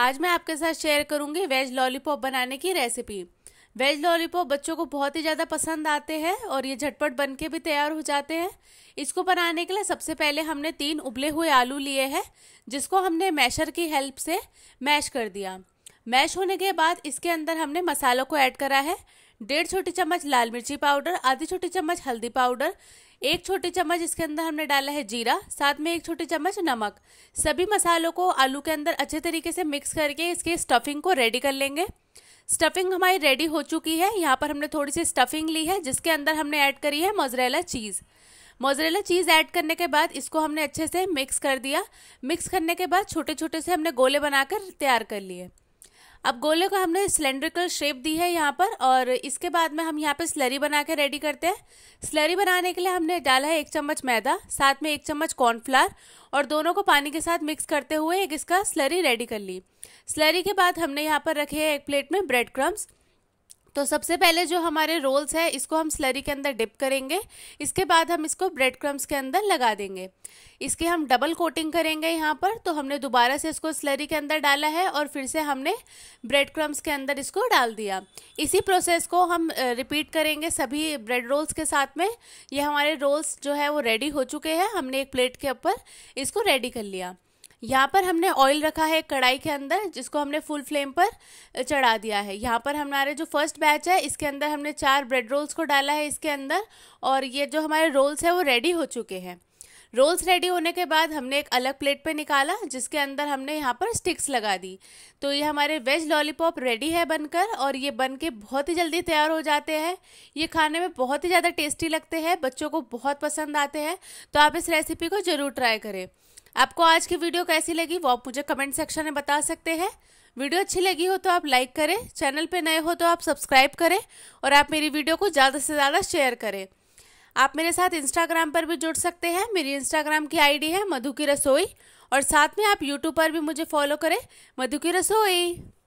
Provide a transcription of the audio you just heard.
आज मैं आपके साथ शेयर करूंगी वेज लॉलीपॉप बनाने की रेसिपी वेज लॉलीपॉप बच्चों को बहुत ही ज़्यादा पसंद आते हैं और ये झटपट बन के भी तैयार हो जाते हैं इसको बनाने के लिए सबसे पहले हमने तीन उबले हुए आलू लिए हैं जिसको हमने मैशर की हेल्प से मैश कर दिया मैश होने के बाद इसके अंदर हमने मसालों को ऐड करा है डेढ़ छोटी चम्मच लाल मिर्ची पाउडर आधी छोटी चम्मच हल्दी पाउडर एक छोटी चम्मच इसके अंदर हमने डाला है जीरा साथ में एक छोटी चम्मच नमक सभी मसालों को आलू के अंदर अच्छे तरीके से मिक्स करके इसके स्टफिंग को रेडी कर लेंगे स्टफिंग हमारी रेडी हो चुकी है यहाँ पर हमने थोड़ी सी स्टफिंग ली है जिसके अंदर हमने ऐड करी है mozzarella cheese mozzarella cheese add करने के बाद इसको हमने अच्छे से मिक्स कर दिया मिक्स करने के बाद छोटे छोटे से हमने गोले बनाकर तैयार कर लिए अब गोले को हमने सिलेंड्रिकल शेप दी है यहाँ पर और इसके बाद में हम यहाँ पे स्लरी बना के रेडी करते हैं स्लरी बनाने के लिए हमने डाला है एक चम्मच मैदा साथ में एक चम्मच कॉर्नफ्लावर और दोनों को पानी के साथ मिक्स करते हुए एक इसका स्लरी रेडी कर ली स्लरी के बाद हमने यहाँ पर रखे है एक प्लेट में ब्रेड क्रम्स तो सबसे पहले जो हमारे रोल्स है इसको हम स्लरी के अंदर डिप करेंगे इसके बाद हम इसको ब्रेड क्रम्स के अंदर लगा देंगे इसकी हम डबल कोटिंग करेंगे यहाँ पर तो हमने दोबारा से इसको स्लरी के अंदर डाला है और फिर से हमने ब्रेड क्रम्स के अंदर इसको डाल दिया इसी प्रोसेस को हम रिपीट करेंगे सभी ब्रेड रोल्स के साथ में ये हमारे रोल्स जो है वो रेडी हो चुके हैं हमने एक प्लेट के ऊपर इसको रेडी कर लिया यहाँ पर हमने ऑयल रखा है कढ़ाई के अंदर जिसको हमने फुल फ्लेम पर चढ़ा दिया है यहाँ पर हमारे जो फर्स्ट बैच है इसके अंदर हमने चार ब्रेड रोल्स को डाला है इसके अंदर और ये जो हमारे रोल्स है वो रेडी हो चुके हैं रोल्स रेडी होने के बाद हमने एक अलग प्लेट पे निकाला जिसके अंदर हमने यहाँ पर स्टिक्स लगा दी तो ये हमारे वेज लॉलीपॉप रेडी है बनकर और ये बन के बहुत ही जल्दी तैयार हो जाते हैं ये खाने में बहुत ही ज़्यादा टेस्टी लगते हैं बच्चों को बहुत पसंद आते हैं तो आप इस रेसिपी को ज़रूर ट्राई करें आपको आज की वीडियो कैसी लगी वो आप मुझे कमेंट सेक्शन में बता सकते हैं वीडियो अच्छी लगी हो तो आप लाइक करें चैनल पे नए हो तो आप सब्सक्राइब करें और आप मेरी वीडियो को ज़्यादा से ज़्यादा शेयर करें आप मेरे साथ इंस्टाग्राम पर भी जुड़ सकते हैं मेरी इंस्टाग्राम की आईडी है मधु की रसोई और साथ में आप यूट्यूब पर भी मुझे फॉलो करें मधु की रसोई